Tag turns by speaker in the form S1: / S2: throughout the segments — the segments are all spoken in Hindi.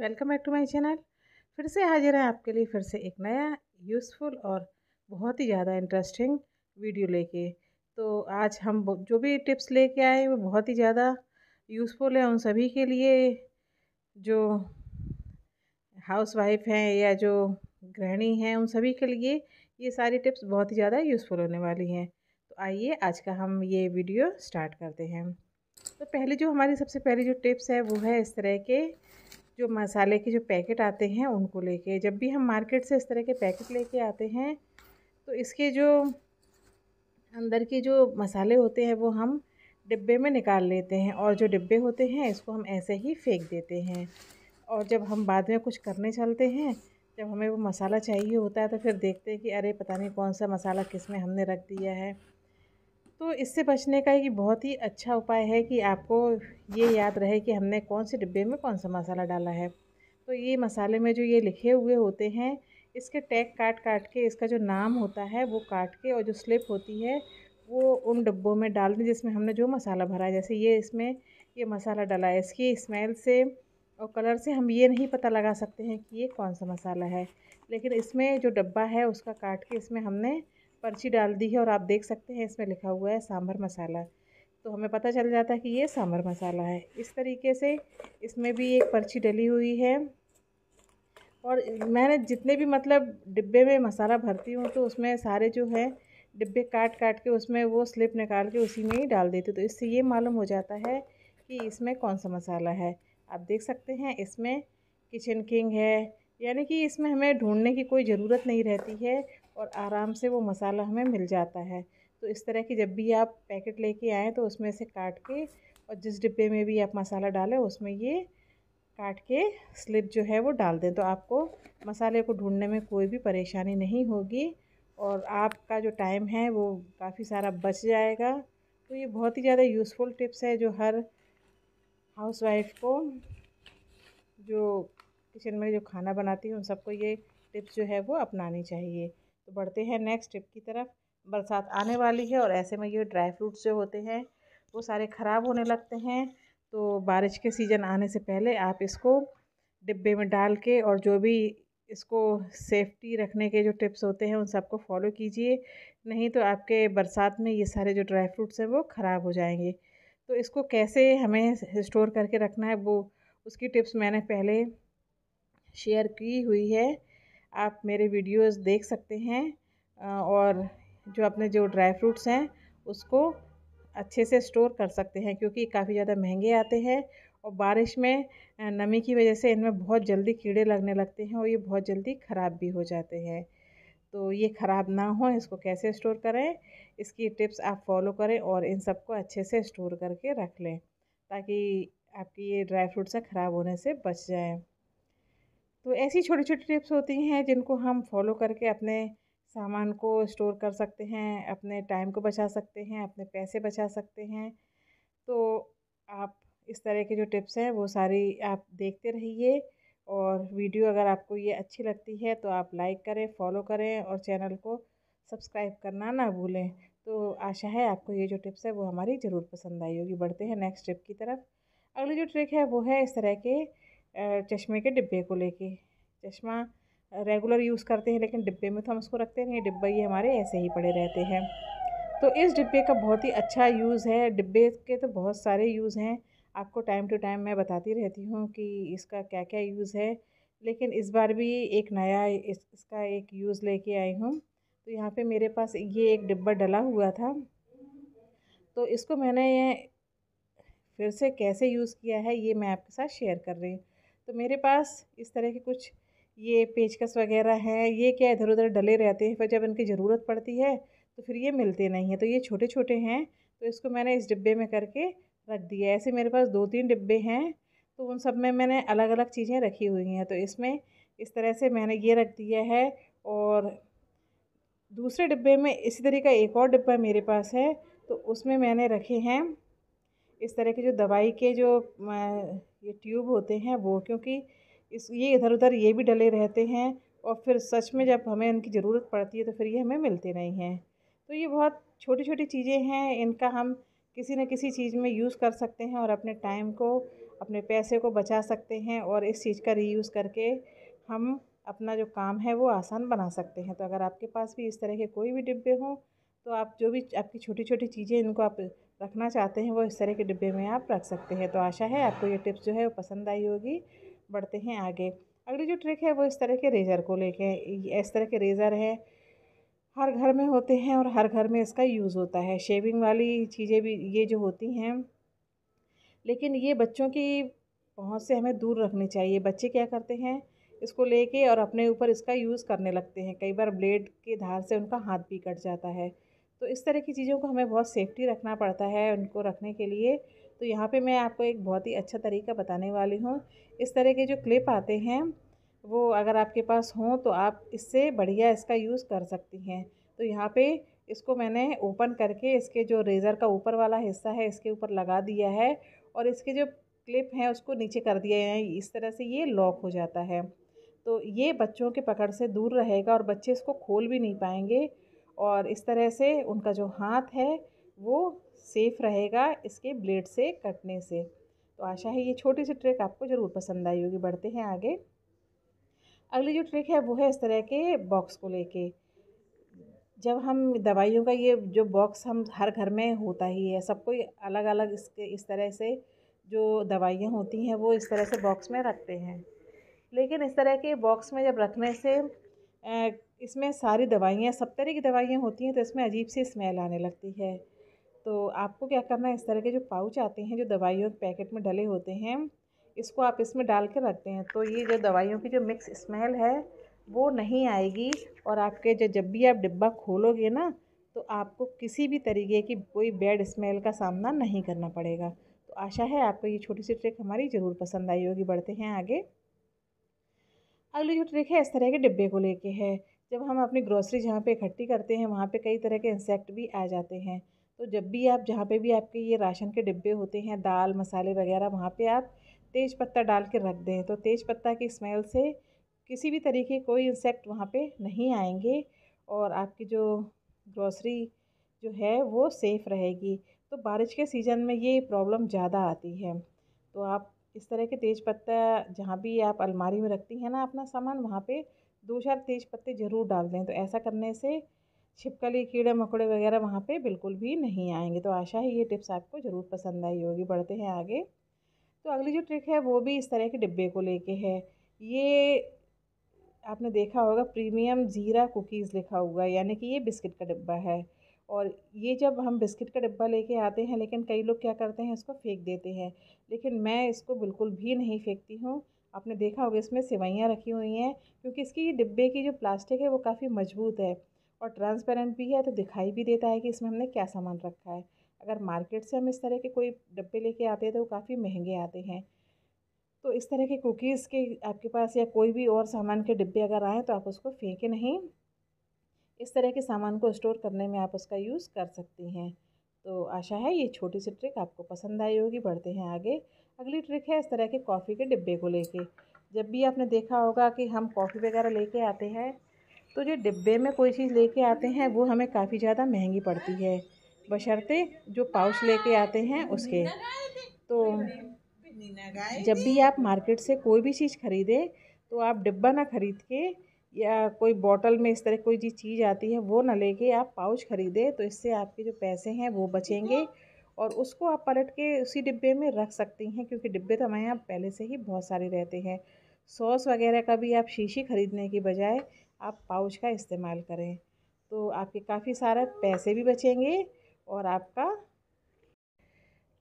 S1: welcome back to my channel फिर से हाजिर है आपके लिए फिर से एक नया यूज़फुल और बहुत ही ज़्यादा इंटरेस्टिंग वीडियो लेके तो आज हम जो भी टिप्स लेके आए वो बहुत ही ज़्यादा यूज़फुल है उन सभी के लिए जो हाउस वाइफ हैं या जो गृहिणी हैं उन सभी के लिए ये सारी टिप्स बहुत ही ज़्यादा यूज़फुल होने वाली हैं तो आइए आज का हम ये वीडियो स्टार्ट करते हैं तो पहले जो हमारी सबसे पहली जो टिप्स है वो है इस तरह के जो मसाले के जो पैकेट आते हैं उनको लेके जब भी हम मार्केट से इस तरह के पैकेट लेके आते हैं तो इसके जो अंदर के जो मसाले होते हैं वो हम डिब्बे में निकाल लेते हैं और जो डिब्बे होते हैं इसको हम ऐसे ही फेंक देते हैं और जब हम बाद में कुछ करने चलते हैं जब हमें वो मसाला चाहिए होता है तो फिर देखते हैं कि अरे पता नहीं कौन सा मसाला किस में हमने रख दिया है तो इससे बचने का एक बहुत ही अच्छा उपाय है कि आपको ये याद रहे कि हमने कौन से डिब्बे में कौन सा मसाला डाला है तो ये मसाले में जो ये लिखे हुए होते हैं इसके टैग काट काट के इसका जो नाम होता है वो काट के और जो स्लिप होती है वो उन डब्बों में डाल दें जिसमें हमने जो मसाला भरा है जैसे ये इसमें ये मसाला डाला है इसकी स्मेल से और कलर से हम ये नहीं पता लगा सकते हैं कि ये कौन सा मसाला है लेकिन इसमें जो डब्बा है उसका काट के इसमें हमने पर्ची डाल दी है और आप देख सकते हैं इसमें लिखा हुआ है सांभर मसाला तो हमें पता चल जाता है कि ये सांभर मसाला है इस तरीके से इसमें भी एक पर्ची डली हुई है और मैंने जितने भी मतलब डिब्बे में मसाला भरती हूँ तो उसमें सारे जो है डिब्बे काट काट के उसमें वो स्लिप निकाल के उसी में ही डाल देती हूँ तो इससे ये मालूम हो जाता है कि इसमें कौन सा मसाला है आप देख सकते हैं इसमें किचन किंग है यानी कि इसमें हमें ढूंढने की कोई ज़रूरत नहीं रहती है और आराम से वो मसाला हमें मिल जाता है तो इस तरह की जब भी आप पैकेट लेके आएँ तो उसमें से काट के और जिस डिब्बे में भी आप मसाला डालें उसमें ये काट के स्लिप जो है वो डाल दें तो आपको मसाले को ढूंढने में कोई भी परेशानी नहीं होगी और आपका जो टाइम है वो काफ़ी सारा बच जाएगा तो ये बहुत ही ज़्यादा यूज़फुल टिप्स है जो हर हाउसवाइफ को जो किचन में जो खाना बनाती हूँ उन सबको ये टिप्स जो है वो अपनानी चाहिए तो बढ़ते हैं नेक्स्ट टिप की तरफ बरसात आने वाली है और ऐसे में ये ड्राई फ्रूट्स जो होते हैं वो सारे ख़राब होने लगते हैं तो बारिश के सीज़न आने से पहले आप इसको डिब्बे में डाल के और जो भी इसको सेफ्टी रखने के जो टिप्स होते हैं उन सबको फॉलो कीजिए नहीं तो आपके बरसात में ये सारे जो ड्राई फ्रूट्स हैं वो ख़राब हो जाएंगे तो इसको कैसे हमें स्टोर करके रखना है वो उसकी टिप्स मैंने पहले शेयर की हुई है आप मेरे वीडियोस देख सकते हैं और जो अपने जो ड्राई फ्रूट्स हैं उसको अच्छे से स्टोर कर सकते हैं क्योंकि काफ़ी ज़्यादा महंगे आते हैं और बारिश में नमी की वजह से इनमें बहुत जल्दी कीड़े लगने लगते हैं और ये बहुत जल्दी ख़राब भी हो जाते हैं तो ये ख़राब ना हो इसको कैसे स्टोर करें इसकी टिप्स आप फॉलो करें और इन सबको अच्छे से स्टोर करके रख लें ताकि आपकी ये ड्राई फ्रूट्स ख़राब होने से बच जाएँ तो ऐसी छोटी छोटी टिप्स होती हैं जिनको हम फॉलो करके अपने सामान को स्टोर कर सकते हैं अपने टाइम को बचा सकते हैं अपने पैसे बचा सकते हैं तो आप इस तरह के जो टिप्स हैं वो सारी आप देखते रहिए और वीडियो अगर आपको ये अच्छी लगती है तो आप लाइक करें फॉलो करें और चैनल को सब्सक्राइब करना ना भूलें तो आशा है आपको ये जो टिप्स है वो हमारी ज़रूर पसंद आई होगी बढ़ते हैं नेक्स्ट ट्रिप की तरफ अगली जो ट्रिक है वो है इस तरह के चश्मे के डिब्बे को लेके चश्मा रेगुलर यूज़ करते हैं लेकिन डिब्बे में तो हम उसको रखते नहीं डिब्बे ये हमारे ऐसे ही पड़े रहते हैं तो इस डिब्बे का बहुत ही अच्छा यूज़ है डिब्बे के तो बहुत सारे यूज़ हैं आपको टाइम टू टाइम मैं बताती रहती हूँ कि इसका क्या क्या यूज़ है लेकिन इस बार भी एक नया इस, इसका एक यूज़ लेके आई हूँ तो यहाँ पे मेरे पास ये एक डिब्बा डला हुआ था तो इसको मैंने ये फिर से कैसे यूज़ किया है ये मैं आपके साथ शेयर कर रही हूँ तो मेरे पास इस तरह के कुछ ये पेचकस वगैरह हैं ये क्या इधर उधर डले रहते हैं फिर जब इनकी ज़रूरत पड़ती है तो फिर ये मिलते नहीं हैं तो ये छोटे छोटे हैं तो इसको मैंने इस डिब्बे में करके रख दिया ऐसे मेरे पास दो तीन डिब्बे हैं तो उन सब में मैंने अलग अलग चीज़ें रखी हुई हैं तो इसमें इस तरह से मैंने ये रख दिया है और दूसरे डिब्बे में इसी तरीके का एक और डिब्बा मेरे पास है तो उसमें मैंने रखे हैं इस तरह के जो दवाई के जो ये ट्यूब होते हैं वो क्योंकि इस ये इधर उधर ये भी डले रहते हैं और फिर सच में जब हमें उनकी ज़रूरत पड़ती है तो फिर ये हमें मिलते नहीं हैं तो ये बहुत छोटी छोटी चीज़ें हैं इनका हम किसी न किसी चीज़ में यूज़ कर सकते हैं और अपने टाइम को अपने पैसे को बचा सकते हैं और इस चीज़ का री करके हम अपना जो काम है वो आसान बना सकते हैं तो अगर आपके पास भी इस तरह के कोई भी डिब्बे हों तो आप जो भी आपकी छोटी छोटी चीज़ें इनको आप रखना चाहते हैं वो इस तरह के डिब्बे में आप रख सकते हैं तो आशा है आपको ये टिप्स जो है वो पसंद आई होगी बढ़ते हैं आगे अगली जो ट्रिक है वो इस तरह के रेज़र को लेके इस तरह के रेज़र है हर घर में होते हैं और हर घर में इसका यूज़ होता है शेविंग वाली चीज़ें भी ये जो होती हैं लेकिन ये बच्चों की पहुँच से हमें दूर रखनी चाहिए बच्चे क्या करते हैं इसको लेके और अपने ऊपर इसका यूज़ करने लगते हैं कई बार ब्लेड के धार से उनका हाथ भी कट जाता है तो इस तरह की चीज़ों को हमें बहुत सेफ्टी रखना पड़ता है उनको रखने के लिए तो यहाँ पे मैं आपको एक बहुत ही अच्छा तरीका बताने वाली हूँ इस तरह के जो क्लिप आते हैं वो अगर आपके पास हों तो आप इससे बढ़िया इसका यूज़ कर सकती हैं तो यहाँ पे इसको मैंने ओपन करके इसके जो रेज़र का ऊपर वाला हिस्सा है इसके ऊपर लगा दिया है और इसके जो क्लिप हैं उसको नीचे कर दिया है इस तरह से ये लॉक हो जाता है तो ये बच्चों के पकड़ से दूर रहेगा और बच्चे इसको खोल भी नहीं पाएंगे और इस तरह से उनका जो हाथ है वो सेफ़ रहेगा इसके ब्लेड से कटने से तो आशा है ये छोटी सी ट्रिक आपको ज़रूर पसंद आई होगी बढ़ते हैं आगे अगली जो ट्रिक है वो है इस तरह के बॉक्स को लेके जब हम दवाइयों का ये जो बॉक्स हम हर घर में होता ही है सबको अलग अलग इसके इस तरह से जो दवाइयाँ होती हैं वो इस तरह से बॉक्स में रखते हैं लेकिन इस तरह के बॉक्स में जब रखने से इसमें सारी दवाइयाँ सब तरह की दवाइयाँ होती हैं तो इसमें अजीब सी स्मेल आने लगती है तो आपको क्या करना है इस तरह के जो पाउच आते हैं जो दवाइयों के पैकेट में डले होते हैं इसको आप इसमें डाल के रखते हैं तो ये जो दवाइयों की जो मिक्स स्मेल है वो नहीं आएगी और आपके जो जब भी आप डिब्बा खोलोगे ना तो आपको किसी भी तरीके की कोई बैड स्मेल का सामना नहीं करना पड़ेगा तो आशा है आपको ये छोटी सी ट्रिक हमारी ज़रूर पसंद आई होगी बढ़ते हैं आगे अगली जो ट्रिक है इस तरह के डिब्बे को लेके है जब हम अपनी ग्रोसरी जहाँ पे इकट्ठी करते हैं वहाँ पे कई तरह के इंसेक्ट भी आ जाते हैं तो जब भी आप जहाँ पे भी आपके ये राशन के डिब्बे होते हैं दाल मसाले वगैरह वहाँ पे आप तेज़ पत्ता डाल के रख दें तो तेज़ पत्ता की स्मेल से किसी भी तरीके कोई इंसेक्ट वहाँ पर नहीं आएंगे और आपकी जो ग्रॉसरी जो है वो सेफ़ रहेगी तो बारिश के सीज़न में ये प्रॉब्लम ज़्यादा आती है तो आप इस तरह के तेज़ पत्ता जहाँ भी आप अलमारी में रखती हैं ना अपना सामान वहाँ पे दो चार तेज़ पत्ते ज़रूर डाल दें तो ऐसा करने से छिपकली कीड़े मकोड़े वगैरह वहाँ पे बिल्कुल भी नहीं आएंगे तो आशा है ये टिप्स आपको ज़रूर पसंद आई होगी बढ़ते हैं आगे तो अगली जो ट्रिक है वो भी इस तरह के डिब्बे को लेके है ये आपने देखा होगा प्रीमियम ज़ीरा कुकीज़ लिखा हुआ है यानी कि ये बिस्किट का डिब्बा है और ये जब हम बिस्किट का डिब्बा लेके आते हैं लेकिन कई लोग क्या करते हैं इसको फेंक देते हैं लेकिन मैं इसको बिल्कुल भी नहीं फेंकती हूँ आपने देखा होगा इसमें सेवैयाँ रखी हुई हैं क्योंकि इसकी डिब्बे की जो प्लास्टिक है वो काफ़ी मजबूत है और ट्रांसपेरेंट भी है तो दिखाई भी देता है कि इसमें हमने क्या सामान रखा है अगर मार्केट से हम इस तरह के कोई डब्बे लेके आते हैं तो वो काफ़ी महंगे आते हैं तो इस तरह के कुकीज़ के आपके पास या कोई भी और सामान के डिब्बे अगर आएँ तो आप उसको फेंके नहीं इस तरह के सामान को स्टोर करने में आप उसका यूज़ कर सकती हैं तो आशा है ये छोटी सी ट्रिक आपको पसंद आई होगी बढ़ते हैं आगे अगली ट्रिक है इस तरह के कॉफ़ी के डिब्बे को लेके जब भी आपने देखा होगा कि हम कॉफ़ी वगैरह लेके आते हैं तो जो डिब्बे में कोई चीज़ लेके आते हैं वो हमें काफ़ी ज़्यादा महंगी पड़ती है बशर्ते जो पाउच लेके आते हैं उसके तो जब भी आप मार्केट से कोई भी चीज़ ख़रीदें तो आप डिब्बा ना ख़रीद के या कोई बॉटल में इस तरह कोई जी चीज़ आती है वो ना लेके आप पाउच ख़रीदें तो इससे आपके जो पैसे हैं वो बचेंगे और उसको आप पलट के उसी डिब्बे में रख सकती हैं क्योंकि डिब्बे तो हमारे यहाँ पहले से ही बहुत सारे रहते हैं सॉस वगैरह का भी आप शीशी ख़रीदने की बजाय आप पाउच का इस्तेमाल करें तो आपके काफ़ी सारा पैसे भी बचेंगे और आपका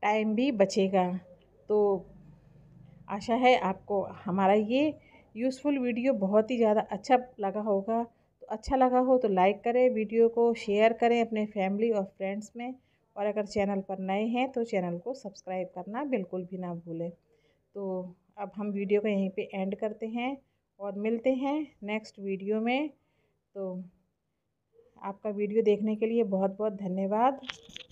S1: टाइम भी बचेगा तो आशा है आपको हमारा ये यूज़फुल वीडियो बहुत ही ज़्यादा अच्छा लगा होगा तो अच्छा लगा हो तो लाइक करें वीडियो को शेयर करें अपने फैमिली और फ्रेंड्स में और अगर चैनल पर नए हैं तो चैनल को सब्सक्राइब करना बिल्कुल भी ना भूलें तो अब हम वीडियो को यहीं पे एंड करते हैं और मिलते हैं नेक्स्ट वीडियो में तो आपका वीडियो देखने के लिए बहुत बहुत धन्यवाद